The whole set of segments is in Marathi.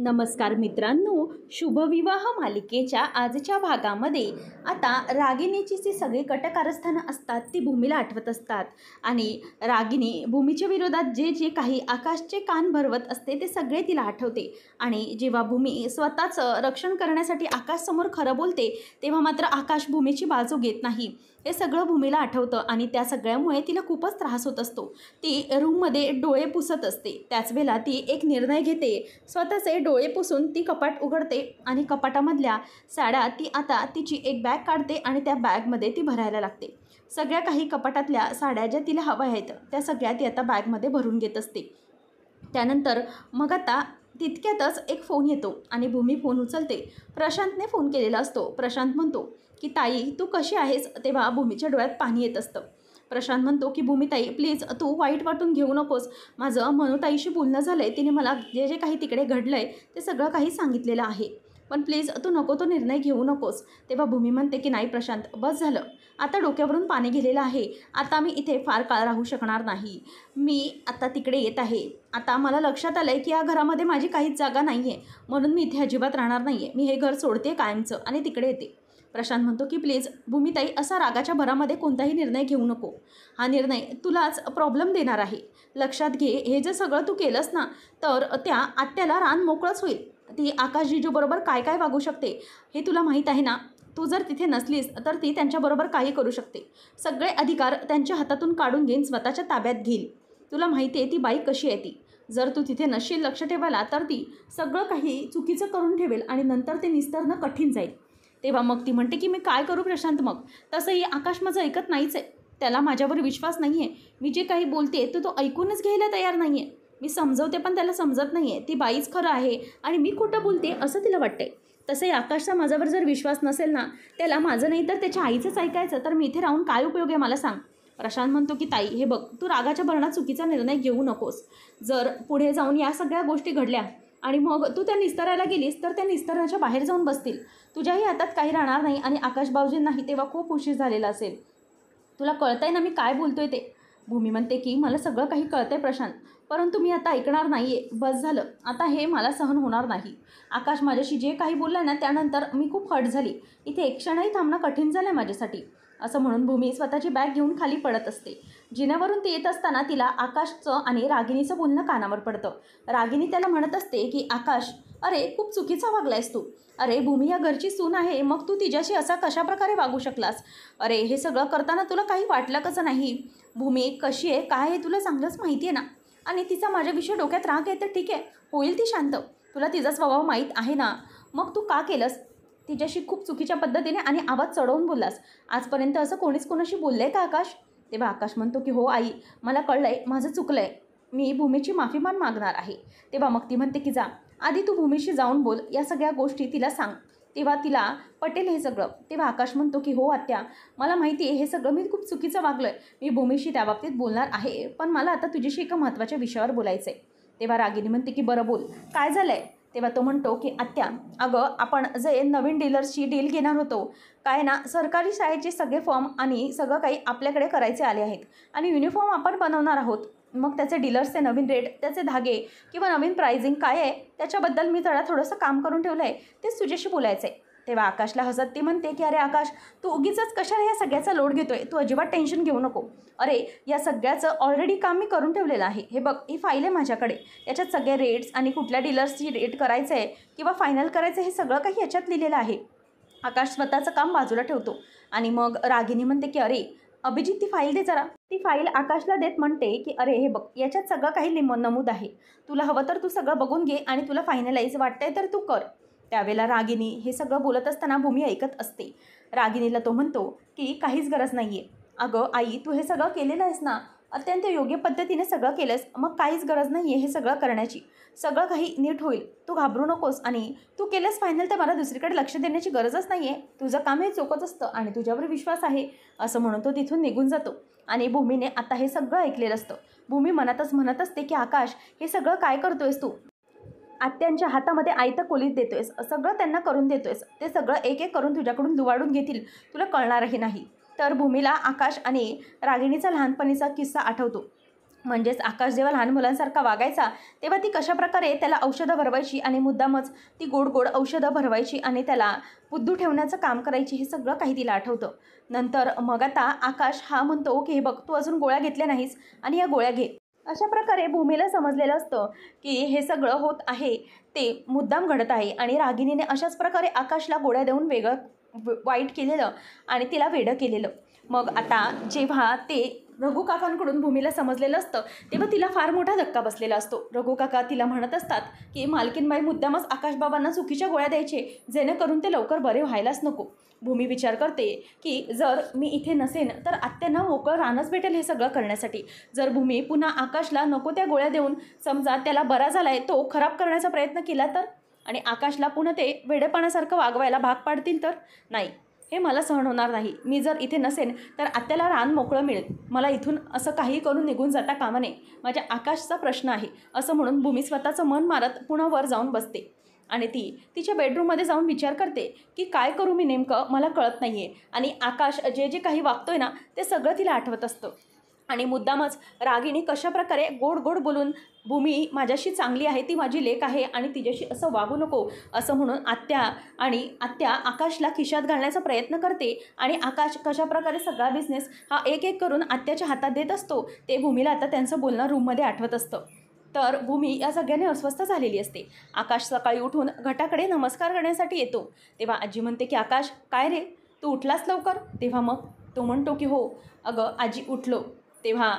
नमस्कार मित्रांनो शुभविवाह मालिकेच्या आजच्या भागामध्ये आता रागिणीची जी सगळी कटकारस्थानं असतात ती भूमीला आठवत असतात आणि रागिणी भूमीच्या विरोधात जे जे काही आकाशचे कान भरवत असते ते सगळे तिला आठवते आणि जेव्हा भूमी स्वतःचं रक्षण करण्यासाठी आकाशसमोर खरं बोलते तेव्हा मात्र आकाश भूमीची बाजू घेत नाही हे सगळं भूमीला आठवतं आणि त्या सगळ्यामुळे तिला खूपच त्रास होत असतो ती रूममध्ये डोळे पुसत असते त्याच वेळेला ती एक निर्णय घेते स्वतःचे डोळे पुसून ती कपाट उघडते आणि कपाटामधल्या साड्या ती आता तिची एक बॅग काढते आणि त्या बॅगमध्ये ती भरायला लागते सगळ्या काही कपाटातल्या साड्या ज्या तिला हव्या आहेत त्या सगळ्या ती आता बॅगमध्ये भरून घेत असते त्यानंतर मग आता तितक्यातच एक फोन येतो आणि भूमी फोन उचलते प्रशांतने फोन केलेला असतो प्रशांत म्हणतो की ताई तू कशी आहेस तेव्हा भूमीच्या डोळ्यात पाणी येत असतं प्रशांत म्हणतो की भूमिताई प्लीज तू वाईट वाटून घेऊ नकोस माझं मनुताईशी बोलणं झालं आहे तिने मला जे जे काही तिकडे घडलं आहे ते सगळं काही सांगितलेलं आहे पण प्लीज तू नको तो निर्णय घेऊ नकोस तेव्हा भूमी म्हणते की नाही प्रशांत बस झालं आता डोक्यावरून पाणी गेलेलं आहे आता मी इथे फार काळ राहू शकणार नाही मी आता तिकडे येत आहे आता मला लक्षात आलं आहे की या घरामध्ये माझी काहीच जागा नाही आहे म्हणून मी इथे अजिबात राहणार नाही आहे मी हे घर सोडते कायमचं आणि तिकडे येते प्रशांत म्हणतो की प्लीज भूमिताई असा रागाच्या भरामध्ये कोणताही निर्णय घेऊ नको हा निर्णय तुलाच प्रॉब्लेम देणार आहे लक्षात घे हे जर सगळं तू केलंस ना तर त्या आत्याला रान मोकळंच होईल ती आकाशजीजूबरोबर काय काय वागू शकते हे तुला माहीत आहे ना तू जर तिथे नसलीस तर ती त्यांच्याबरोबर काही करू शकते सगळे अधिकार त्यांच्या हातातून काढून घेईन स्वतःच्या ताब्यात घेईल तुला माहिती आहे ती बाई कशी आहे ती जर तू तिथे नसशील लक्ष ठेवायला तर ती सगळं काही चुकीचं करून ठेवेल आणि नंतर ते निस्तरणं कठीण जाईल तेव्हा मग ती म्हणते की मी काय करू प्रशांत मग तसंही आकाश माझं ऐकत नाहीच आहे त्याला माझ्यावर विश्वास नाही आहे मी जे काही बोलते तर तो ऐकूनच घ्यायला तयार नाही आहे मी समजवते पण त्याला समजत नाही आहे ती बाईच खरं आहे आणि मी खोटं बोलते असं तिला वाटते तसंही आकाशचा माझ्यावर जर विश्वास नसेल ना त्याला माझं नाही तर त्याच्या आईचंच ऐकायचं तर मी इथे राहून काय उपयोग आहे मला सांग प्रशांत म्हणतो की ताई हे बघ तू रागाच्या भरणात चुकीचा निर्णय घेऊ नकोस जर पुढे जाऊन या सगळ्या गोष्टी घडल्या आणि मग तू त्या निस्तारायला गेलीस तर त्या निस्ताराच्या बाहेर जाऊन बसतील तुझ्याही हातात काही राहणार नाही आणि आकाश नाही तेव्हा खूप उशीर झालेला असेल तुला आहे ना मी काय बोलतोय ते भूमी म्हणते की मला सगळं काही कळतंय प्रशांत परंतु मी आता ऐकणार नाही आहे बस झालं आता हे मला सहन होणार नाही आकाश माझ्याशी जे काही बोललं ना त्यानंतर मी खूप हट झाली इथे एक क्षणही थांबणं कठीण झालं आहे माझ्यासाठी असं म्हणून भूमी स्वतःची बॅग घेऊन खाली पडत असते जिन्यावरून ती येत असताना तिला आकाशचं आणि रागिणीचं बोलणं कानावर पडतं रागिणी त्याला म्हणत असते की आकाश अरे खूप चुकीचा वागलायस तू अरे भूमी या घरची सून आहे मग तू तिच्याशी असा कशाप्रकारे वागू शकलास अरे हे सगळं करताना तुला काही वाटलं कसं नाही भूमी कशी आहे काय आहे तुला चांगलंच माहिती आहे ना आणि तिचा माझ्याविषयी डोक्यात राग आहे तर ठीक आहे होईल ती शांत तुला तिचा स्वभाव माहीत आहे ना मग तू का केलंस तिच्याशी खूप चुकीच्या पद्धतीने आणि आवाज चढवून बोललास आजपर्यंत असं कोणीच कोणाशी बोललं आहे का आकाश तेव्हा आकाश म्हणतो की हो आई मला कळलं आहे माझं चुकलं आहे मी भूमीची माफीमान मागणार आहे तेव्हा मग ती म्हणते की जा आधी तू भूमीशी जाऊन बोल या सगळ्या गोष्टी तिला सांग तेव्हा तिला पटेल हे सगळं तेव्हा आकाश म्हणतो की हो आत्या मला माहिती आहे हे सगळं मी खूप चुकीचं वागलं आहे मी भूमीशी त्याबाबतीत बोलणार आहे पण मला आता तुझ्याशी एका महत्त्वाच्या विषयावर बोलायचं आहे तेव्हा रागिनी म्हणते की बरं बोल काय झालं आहे तेव्हा तो म्हणतो की आत्या अगं आपण जे नवीन डीलर्सची डील घेणार होतो काय ना सरकारी शाळेचे सगळे फॉर्म आणि सगळं काही आपल्याकडे करायचे आले आहेत आणि युनिफॉर्म आपण बनवणार आहोत मग त्याचे डीलर्सचे नवीन रेट त्याचे धागे किंवा नवीन प्राइजिंग काय आहे त्याच्याबद्दल मी जरा थोडंसं काम करून ठेवलं आहे तेच तुझ्याशी बोलायचं आहे तेव्हा आकाशला हसत ती म्हणते की अरे आकाश तू उगीच कशाला या सगळ्याचा लोड घेतोय तू अजिबात टेन्शन घेऊ नको अरे या सगळ्याचं ऑलरेडी काम मी करून ठेवलेलं आहे हे बघ ही फाईल आहे माझ्याकडे याच्यात सगळे रेट्स आणि कुठल्या डीलर्सची रेट करायचं आहे किंवा फायनल करायचं हे सगळं काही याच्यात लिहिलेलं आहे आकाश स्वतःचं काम बाजूला ठेवतो आणि मग रागिनी म्हणते की अरे अभिजित ती फाईल दे जरा ती फाईल आकाशला देत म्हणते की अरे हे बघ याच्यात सगळं काही लिम नमूद आहे तुला हवं तर तू सगळं बघून घे आणि तुला फायनलाइज वाटतंय तर तू कर त्यावेळेला रागिनी हे सगळं बोलत असताना भूमी ऐकत असते रागिनीला तो म्हणतो की काहीच गरज नाही आहे अगं आई तू हे सगळं केलेलं आहेस ना अत्यंत योग्य पद्धतीने सगळं केलंस मग काहीच गरज नाही आहे हे सगळं करण्याची सगळं काही नीट होईल तू घाबरू नकोस आणि तू केलंस फायनल तर मला दुसरीकडे लक्ष देण्याची गरजच नाही आहे तुझं काम हे चोकत असतं आणि तुझ्यावर विश्वास आहे असं म्हणून तो तिथून निघून जातो आणि भूमीने आता हे सगळं ऐकलेलं असतं भूमी मनातच म्हणत असते की आकाश हे सगळं काय करतोयस तू आत्यांच्या हातामध्ये आयतं कोलीत देतोयस सगळं त्यांना करून देतोयस ते सगळं एक एक करून तुझ्याकडून लुवाडून घेतील तुला कळणारही नाही तर भूमीला आकाश आणि रागिणीचा लहानपणीचा किस्सा आठवतो म्हणजेच आकाश जेव्हा लहान मुलांसारखा वागायचा तेव्हा ती कशाप्रकारे त्याला औषधं भरवायची आणि मुद्दामच ती गोड गोड औषधं भरवायची आणि त्याला बुद्धू ठेवण्याचं काम करायची हे सगळं काही तिला आठवतं नंतर मग आता आकाश हा म्हणतो की हे बघ तू अजून गोळ्या घेतल्या नाहीस आणि या गोळ्या घे अशा प्रकारे भूमीला समजलेलं असतं की हे सगळं होत आहे ते मुद्दाम घडत आहे आणि रागिणीने अशाच प्रकारे आकाशला गोळ्या देऊन वेगळं वाईट केलेलं आणि तिला वेडं केलेलं मग आता जेव्हा ते रघुकाकांकडून काकांकडून भूमीला समजलेलं असतं तेव्हा तिला फार मोठा धक्का बसलेला असतो रघुकाका काका तिला म्हणत असतात की मालकीनबाई मुद्दामच आकाशबाबांना चुकीच्या गोळ्या द्यायचे जेणेकरून ते लवकर बरे व्हायलाच नको भूमी विचार करते की जर मी इथे नसेन तर आत्यांना मोकळं रानच भेटेल हे सगळं करण्यासाठी जर भूमी पुन्हा आकाशला नको त्या गोळ्या देऊन समजा त्याला बरा झाला आहे तो खराब करण्याचा प्रयत्न केला तर आणि आकाशला पुन्हा ते वेडेपणासारखं वागवायला भाग पाडतील तर नाही हे मला सहन होणार नाही मी जर इथे नसेन तर आत्याला रान मोकळं मिळेल मला इथून असं काही करून निघून जाता कामा नये माझ्या आकाशचा प्रश्न आहे असं म्हणून भूमी स्वतःचं मन मारत पुन्हा वर जाऊन बसते आणि ती तिच्या बेडरूममध्ये जाऊन विचार करते की काय करू मी नेमकं मला कळत नाही आहे आणि आकाश जे जे काही वागतोय ना ते सगळं तिला आठवत असतं आणि मुद्दामच रागिणी कशाप्रकारे गोड गोड बोलून भूमी माझ्याशी चांगली आहे ती माझी लेख आहे आणि तिच्याशी असं वागू नको असं म्हणून आत्या आणि आत्या आकाशला खिशात घालण्याचा प्रयत्न करते आणि आकाश कशाप्रकारे सगळा बिझनेस हा एक एक करून आत्याच्या हातात देत असतो ते भूमीला आता त्यांचं बोलणं रूममध्ये आठवत असतं तर भूमी या सगळ्याने अस्वस्थ झालेली असते आकाश सकाळी उठून घटाकडे नमस्कार करण्यासाठी येतो तेव्हा आजी म्हणते की आकाश काय रे तू उठलास लवकर तेव्हा मग तो म्हणतो की हो अगं आजी उठलो तेव्हा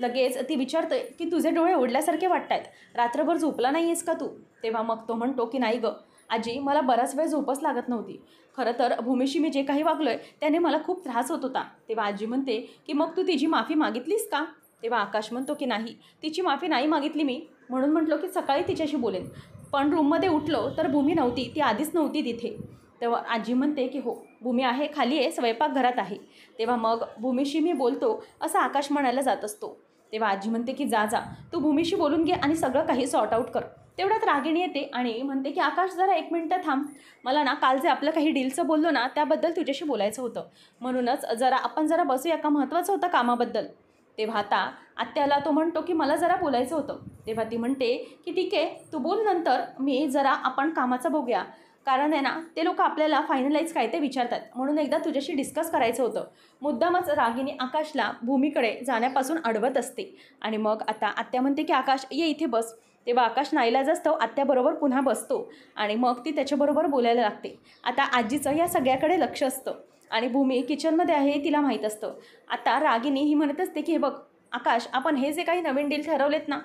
लगेच ती विचारते की तुझे डोळे ओढल्यासारखे वाटत आहेत रात्रभर झोपला नाही आहेस का तू तेव्हा मग तो म्हणतो की नाही गं आजी मला बराच वेळ झोपच लागत नव्हती खरं तर भूमीशी मी जे काही वागलो आहे त्याने मला खूप त्रास होत होता तेव्हा आजी म्हणते की मग तू तिची माफी मागितलीस का तेव्हा आकाश म्हणतो की नाही तिची माफी नाही मागितली मी म्हणून म्हटलो की सकाळी तिच्याशी बोलेन पण रूममध्ये उठलो तर भूमी नव्हती ती आधीच नव्हती तिथे तेव्हा आजी म्हणते की हो भूमी आहे खाली आहे स्वयंपाकघरात आहे तेव्हा मग भूमीशी मी बोलतो असं आकाश म्हणायला जात असतो तेव्हा आजी म्हणते की जा जा तू भूमीशी बोलून घे आणि सगळं काही सॉर्ट आऊट कर तेवढ्यात रागिणी येते आणि म्हणते की आकाश जरा एक मिनटं थांब मला ना काल जे आपलं काही डीलचं बोललो ना त्याबद्दल तुझ्याशी बोलायचं होतं म्हणूनच जरा आपण जरा बसूया का महत्त्वाचं होतं कामाबद्दल तेव्हा आता आत्याला तो म्हणतो की मला जरा बोलायचं होतं तेव्हा ती म्हणते की ठीक आहे तू बोल नंतर मी जरा आपण कामाचं बघूया कारण आहे ना ते लोक आपल्याला फायनलाईज काय ते विचारतात म्हणून एकदा तुझ्याशी डिस्कस करायचं होतं मुद्दामच रागिनी आकाशला भूमीकडे जाण्यापासून अडवत असते आणि मग आता आत्या म्हणते की आकाश ये इथे बस तेव्हा आकाश नाईलाज असतो आत्याबरोबर पुन्हा बसतो आणि मग ती त्याच्याबरोबर बोलायला लागते आता आजीचं या सगळ्याकडे लक्ष असतं आणि भूमी किचनमध्ये आहे तिला माहीत असतं आता रागिनी ही म्हणत असते की हे बघ आकाश आपण हे जे काही नवीन डील ठरवलेत ना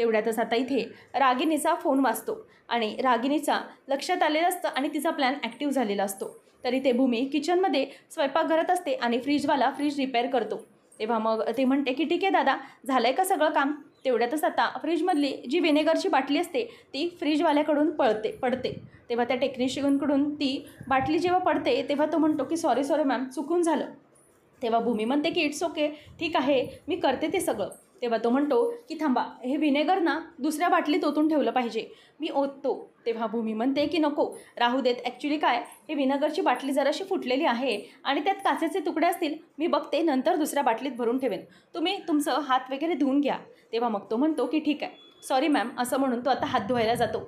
तेवढ्यातच आता इथे रागिनीचा फोन वाचतो आणि रागिनीचा लक्षात आलेलं असतं आणि तिचा प्लॅन ॲक्टिव्ह झालेला असतो तरी ते भूमी किचनमध्ये स्वयंपाक करत असते आणि फ्रीजवाला फ्रीज रिपेअर करतो तेव्हा मग ते म्हणते की ठीक आहे दादा झालं आहे का सगळं काम तेवढ्यातच आता फ्रीजमधली जी व्हिनेगरची बाटली असते ती फ्रीजवाल्याकडून पळते पडते तेव्हा त्या टेक्निशियनकडून ती बाटली जेव्हा पडते तेव्हा तो म्हणतो की सॉरी सॉरी मॅम चुकून झालं तेव्हा भूमी म्हणते की इट्स ओके ठीक आहे मी करते ते सगळं तेव्हा तो म्हणतो की थांबा हे व्हिनेगर ना दुसऱ्या बाटलीत ओतून ठेवलं पाहिजे मी ओततो तेव्हा भूमी म्हणते की नको राहू देत ॲक्च्युली काय हे व्हिनेगरची बाटली जराशी फुटलेली आहे आणि त्यात काचेचे तुकडे असतील मी बघते नंतर दुसऱ्या बाटलीत भरून ठेवेन तुम्ही तुमचं हात वगैरे धुवून घ्या तेव्हा मग तो म्हणतो की ठीक आहे सॉरी मॅम असं म्हणून तो आता हात धुवायला जातो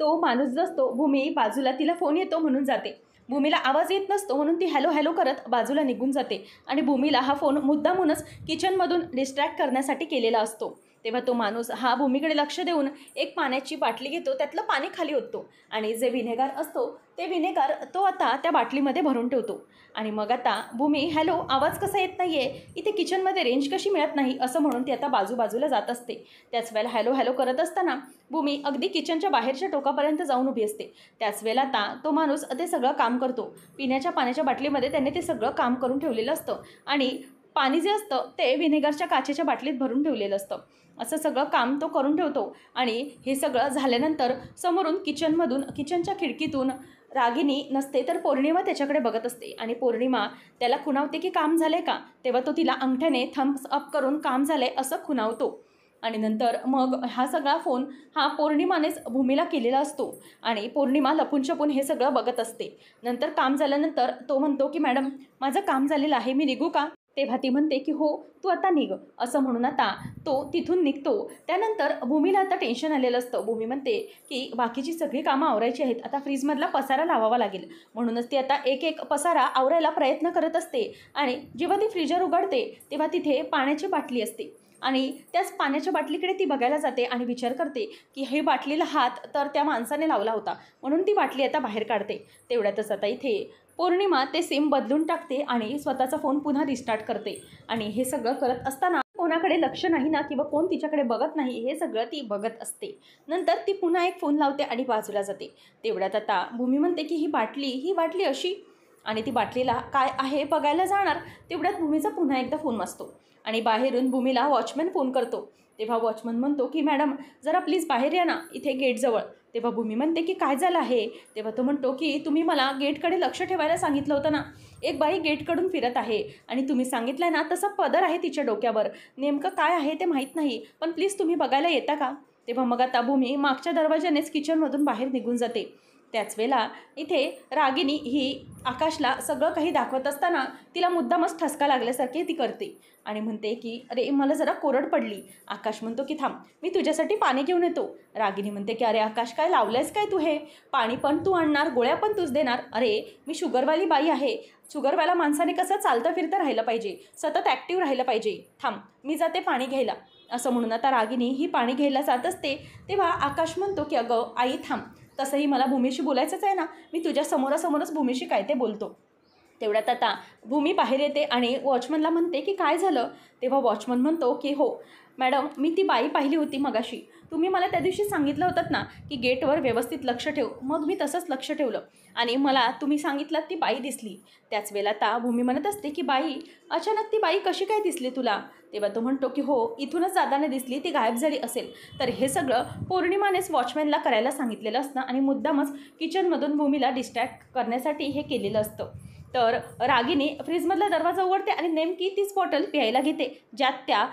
तो माणूस जसतो भूमी बाजूला तिला फोन येतो म्हणून जाते भूमीला आवाज येत नसतो म्हणून ती हॅलो हॅलो करत बाजूला निघून जाते आणि भूमीला हा फोन मुद्दामूनच किचनमधून डिस्ट्रॅक्ट करण्यासाठी केलेला असतो तेव्हा तो माणूस हा भूमीकडे लक्ष देऊन एक पाण्याची बाटली घेतो त्यातलं पाणी खाली होतो आणि जे विनेगार असतो ते विनेगार तो आता त्या बाटलीमध्ये भरून ठेवतो आणि मग आता भूमी हॅलो आवाज कसा येत नाही आहे इथे किचनमध्ये रेंज कशी मिळत नाही असं म्हणून ती आता बाजूबाजूला जात असते त्याच वेळेला हॅलो हॅलो करत असताना भूमी अगदी किचनच्या बाहेरच्या टोकापर्यंत जाऊन उभी असते त्याच वेळेला आता तो माणूस ते सगळं काम करतो पिण्याच्या पाण्याच्या बाटलीमध्ये त्याने ते सगळं काम करून ठेवलेलं असतं आणि पाणी जे असतं ते व्हिनेगरच्या काचेच्या बाटलीत भरून ठेवलेलं असतं असं सगळं काम तो करून ठेवतो आणि हे सगळं झाल्यानंतर समोरून किचनमधून किचनच्या खिडकीतून रागिनी नसते तर पौर्णिमा त्याच्याकडे बघत असते आणि पौर्णिमा त्याला खुणावते की काम झाले का तेव्हा तो तिला अंगठ्याने थम्स अप करून काम झाले असं खुणावतो आणि नंतर मग हा सगळा फोन हा पौर्णिमानेच भूमीला केलेला असतो आणि पौर्णिमा लपून छपून हे सगळं बघत असते नंतर काम झाल्यानंतर तो म्हणतो की मॅडम माझं काम झालेलं आहे मी निघू का तेव्हा ती म्हणते की हो तू आता निघ असं म्हणून आता तो तिथून निघतो त्यानंतर भूमीला आता टेन्शन आलेलं असतं भूमी म्हणते की बाकीची सगळी कामं आवरायची आहेत आता फ्रीजमधला पसारा लावावा लागेल म्हणूनच ती आता एक एक पसारा आवरायला प्रयत्न करत असते आणि जेव्हा ती फ्रीजर उघडते तेव्हा तिथे पाण्याची बाटली असते आणि त्याच पाण्याच्या बाटलीकडे ती बघायला जाते आणि विचार करते की हे बाटलीला हात तर त्या माणसाने लावला होता म्हणून ती बाटली आता बाहेर काढते तेवढ्यातच आता इथे पौर्णिमा ते सिम बदलून टाकते आणि स्वतःचा फोन पुन्हा रिस्टार्ट करते आणि हे सगळं करत असताना कोणाकडे लक्ष नाही ना किंवा कोण तिच्याकडे बघत नाही हे सगळं ती बघत असते नंतर ती पुन्हा एक फोन लावते आणि बाजूला जाते तेवढ्यात आता भूमी म्हणते की ही बाटली ही बाटली अशी आणि ती बाटलीला काय आहे बघायला जाणार तेवढ्यात भूमीचा पुन्हा एकदा फोन वाचतो आणि बाहेरून भूमीला वॉचमॅन फोन करतो तेव्हा वॉचमन म्हणतो की मॅडम जरा प्लीज बाहेर या ना इथे गेटजवळ तेव्हा भूमी म्हणते की काय झालं आहे तेव्हा तो म्हणतो की तुम्ही मला गेटकडे लक्ष ठेवायला सांगितलं होतं ना एक बाई गेटकडून फिरत आहे आणि तुम्ही सांगितलं ना तसा पदर आहे तिच्या डोक्यावर नेमकं काय आहे ते माहीत नाही पण प्लीज तुम्ही बघायला येता का तेव्हा मग आता भूमी मागच्या दरवाजानेच किचनमधून बाहेर निघून जाते त्याच वेळेला इथे रागिनी ही आकाशला सगळं काही दाखवत असताना तिला मुद्दामच ठसका लागल्यासारखी ती करते आणि म्हणते की अरे मला जरा कोरड पडली आकाश म्हणतो की थांब मी तुझ्यासाठी पाणी घेऊन येतो रागिनी म्हणते की अरे आकाश काय लावलंयस काय तू हे पाणी पण तू आणणार गोळ्या पण तूच देणार अरे मी शुगरवाली बाई आहे शुगरवाला माणसाने कसं चालतं फिरतं राहिलं पाहिजे सतत ॲक्टिव्ह राहिलं पाहिजे थांब मी जाते पाणी घ्यायला असं म्हणून आता रागिनी ही पाणी घ्यायला जात असते तेव्हा आकाश म्हणतो की अगं आई थांब तसंही मला भूमीशी बोलायचंच आहे ना मी तुझ्या समोरासमोरच भूमीशी काय ते बोलतो तेवढ्यात आता भूमी बाहेर येते आणि वॉचमनला म्हणते की काय झालं तेव्हा वॉचमन म्हणतो की हो मॅडम मी ती बाई पाहिली होती मगाशी तुम्ही मला त्या दिवशी सांगितलं होतं ना की गेटवर व्यवस्थित लक्ष ठेव मग मी तसंच लक्ष ठेवलं आणि मला तुम्ही सांगितलं ती बाई दिसली त्याच वेळेला ता भूमी म्हणत असते की बाई अचानक ती बाई कशी काय दिसली तुला तेव्हा तो म्हणतो की हो इथूनच दादाने दिसली ती गायब झाली असेल तर हे सगळं पौर्णिमानेच वॉचमॅनला करायला सांगितलेलं असतं आणि मुद्दामच किचनमधून भूमीला डिस्ट्रॅक्ट करण्यासाठी हे केलेलं असतं तर रागीने फ्रीजमधला दरवाजा उघडते आणि नेमकी तीच बॉटल प्यायला घेते ज्यात त्या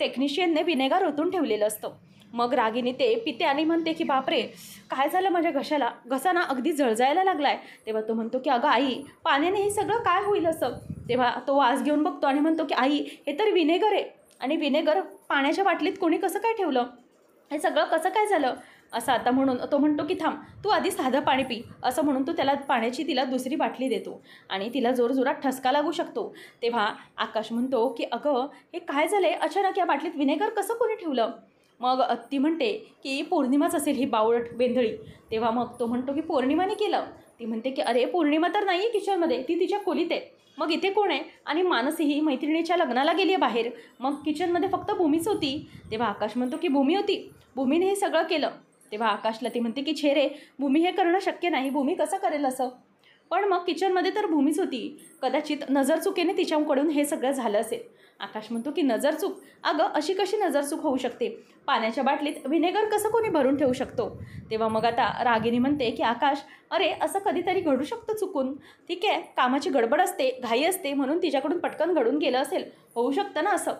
टेक्निशियनने विनेगार ओतून ठेवलेलं असतं मग रागीने ते पिते आणि म्हणते की बापरे काय झालं माझ्या घशाला घसाना अगदी जळजायला लागला आहे तेव्हा तो म्हणतो की अगं आई पाण्याने हे सगळं काय होईल असं तेव्हा तो वास घेऊन बघतो आणि म्हणतो की आई हे तर विनेगर आहे आणि विनेगर पाण्याच्या बाटलीत कोणी कसं काय ठेवलं हे सगळं कसं काय झालं असं आता म्हणून तो म्हणतो की थांब तू आधी साधं पाणी पी असं म्हणून तो त्याला पाण्याची तिला दुसरी बाटली देतो आणि तिला जोरजोरात ठसका लागू शकतो तेव्हा आकाश म्हणतो की अगं हे काय झालं आहे अचानक या बाटलीत विनेगर कसं कोणी ठेवलं मग ती म्हणते की पौर्णिमाच असेल ही बावळट बेंधळी तेव्हा मग तो म्हणतो की पौर्णिमाने केलं ती म्हणते की अरे पौर्णिमा तर नाही आहे किचनमध्ये ती तिच्या खोलीत आहे मग इथे कोण आहे आणि मानसी ही मैत्रिणीच्या लग्नाला गेली आहे बाहेर मग किचनमध्ये फक्त भूमीच होती तेव्हा आकाश म्हणतो की भूमी होती भूमीने हे सगळं केलं तेव्हा आकाशला ती म्हणते की छेरे भूमी हे करणं शक्य नाही भूमी कसं करेल असं पण मग किचनमध्ये तर भूमीच होती कदाचित नजर चुकेने तिच्याकडून हे सगळं झालं असेल आकाश म्हणतो की नजर चूक अगं अशी कशी नजर चूक होऊ शकते पाण्याच्या बाटलीत व्हिनेगर कसं कोणी भरून ठेवू शकतो तेव्हा मग आता रागिनी म्हणते की आकाश अरे असं कधीतरी घडू शकतं चुकून ठीक आहे कामाची गडबड असते घाई असते म्हणून तिच्याकडून पटकन घडून गेलं असेल होऊ शकतं ना असं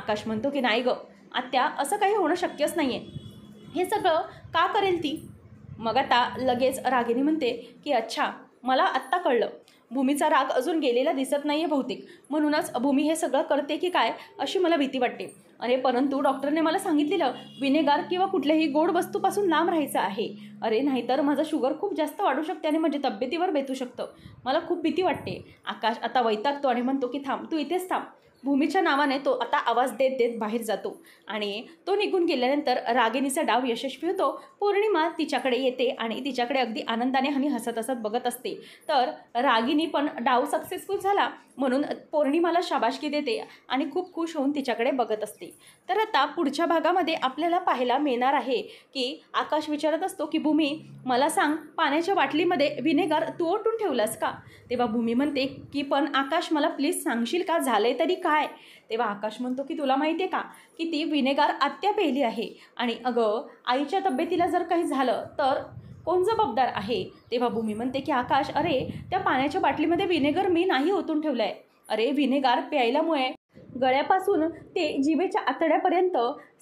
आकाश म्हणतो की नाही गं आत्या असं काही होणं शक्यच नाही आहे हे सगळं का करेल ती मग आता लगेच रागिनी म्हणते की अच्छा मला आत्ता कळलं भूमीचा राग अजून गेलेला दिसत नाही आहे बहुतेक म्हणूनच भूमी हे सगळं करते की काय अशी मला भीती वाटते अरे परंतु डॉक्टरने मला सांगितलेलं विनेगार किंवा कुठल्याही गोड वस्तूपासून लांब राहायचं आहे अरे नाहीतर माझं शुगर खूप जास्त वाढू शकते आणि माझ्या तब्येतीवर बेतू शकतं मला खूप भीती वाटते आकाश आता वैतागतो आणि म्हणतो की थांब तू इथेच थांब भूमीच्या नावाने तो आता आवाज देत देत बाहेर जातो आणि तो निघून गेल्यानंतर रागिणीचा डाव यशस्वी होतो पौर्णिमा तिच्याकडे येते आणि तिच्याकडे अगदी आनंदाने आणि हसत हसत बघत असते तर रागिनी पण डाव सक्सेसफुल झाला म्हणून पौर्णिमाला शाबाशकी देते आणि खूप खुश होऊन तिच्याकडे बघत असते तर आता पुढच्या भागामध्ये आपल्याला पाहायला मिळणार आहे की आकाश विचारत असतो की भूमी मला सांग पाण्याच्या बाटलीमध्ये विनेगर तू ओटून ठेवलास का तेव्हा भूमी म्हणते की पण आकाश मला प्लीज सांगशील का झालंय तरी का काय तेव्हा आकाश म्हणतो की तुला माहिती आहे का की ती विनेगार आत्या पेली आहे आणि अगं आईच्या तब्येतीला जर काही झालं तर कोण जबाबदार आहे तेव्हा भूमी म्हणते की आकाश अरे त्या पाण्याच्या बाटलीमध्ये विनेगर मी नाही ओतून ठेवलं आहे अरे विनेगार प्यायल्यामुळे गळ्यापासून ते जिवेच्या आतड्यापर्यंत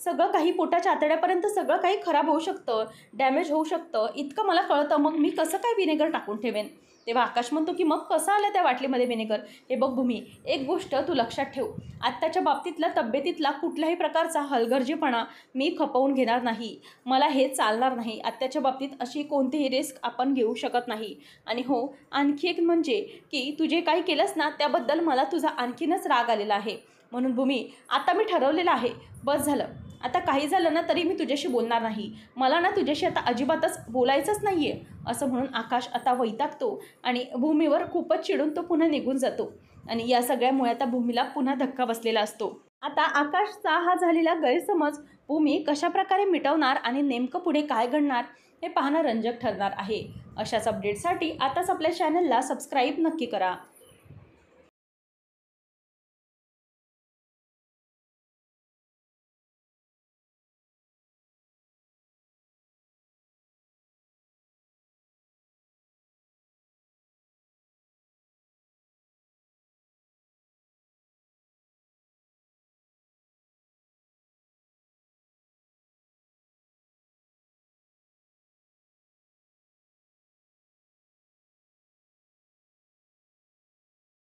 सगळं काही पोटाच्या आतड्यापर्यंत सगळं काही खराब होऊ शकतं डॅमेज होऊ शकतं इतकं मला कळतं मग मी कसं काय विनेगर टाकून ठेवेन तेव्हा आकाश म्हणतो की मग कसं आलं त्या वाटलीमध्ये विनेगर हे बघ भूमी एक गोष्ट तू लक्षात ठेव आत्ताच्या बाबतीतला तब्येतीतला कुठल्याही प्रकारचा हलगर्जीपणा मी खपवून घेणार नाही मला हे चालणार नाही आत्ताच्या बाबतीत अशी कोणतीही रिस्क आपण घेऊ शकत नाही आणि हो आणखी एक म्हणजे की तू जे काही केलंस ना त्याबद्दल मला तुझा आणखीनच राग आलेला आहे म्हणून भूमी आता मी ठरवलेलं आहे बस झालं आता काही झालं ना तरी मी तुझ्याशी बोलणार नाही मला ना तुझ्याशी आता अजिबातच बोलायचंच नाही आहे असं म्हणून आकाश आता वैतागतो आणि भूमीवर खूपच चिडून तो पुन्हा निघून जातो आणि या सगळ्यामुळे आता भूमीला पुन्हा धक्का बसलेला असतो आता आकाशचा हा झालेला गैरसमज भूमी कशाप्रकारे मिटवणार आणि नेमकं पुढे काय घडणार हे पाहणं रंजक ठरणार आहे अशाच अपडेटसाठी आताच आपल्या चॅनलला सबस्क्राईब नक्की करा